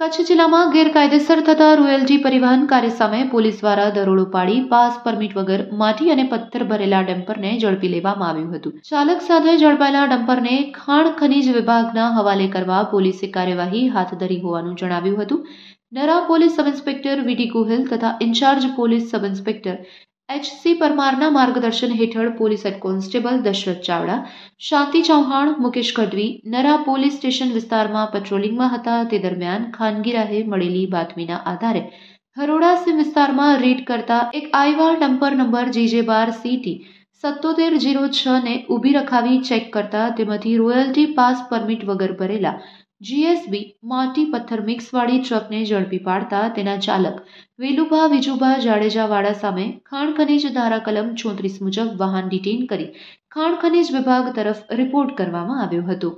કચ્છ જિલ્લામાં ગેરકાયદેસર થતા રોયલજી પરિવહન કાર્ય સામે પોલીસ દ્વારા દરોડો પાડી પાસ પરમિટ વગર માટી અને પથ્થર ભરેલા ડમ્પરને ઝડપી લેવામાં આવ્યું હતું ચાલક સાથે ઝડપાયેલા ડમ્પરને ખાણ ખનીજ વિભાગના હવાલે કરવા પોલીસે કાર્યવાહી હાથ ધરી હોવાનું જણાવ્યું હતું Nara police sub inspector VT Gohil તથા in-charge police sub inspector HC પરમારના માર્ગદર્શન હેઠળ police head constable Dashrath Chavda Shanti Chauhan Mukesh Gadhvi Nara police station વિસ્તારમાં પેટ્રોલિંગમાં હતા તે દરમિયાન ખાનગીરાહે મળેલી બાતમીના આધારે હરોડા સિમ વિસ્તારમાં રેડ કરતા એક આઈવા ડમ્પર નંબર જીજે બાર સીટી સત્તોતેર જીરો છને ઊભી રખાવી ચેક કરતા તેમાંથી રોયલ્ટી પાસ પરમિટ વગર ભરેલા જીએસબી માટી પથ્થર મિક્સવાળી ટ્રકને ઝડપી પાડતા તેના ચાલક વેલુભા વિજુભા જાડેજાવાળા સામે ખાણ ખનીજ ધારા કલમ ચોત્રીસ મુજબ વાહન ડિટેન કરી ખાણ ખનીજ વિભાગ તરફ રિપોર્ટ કરવામાં આવ્યો હતો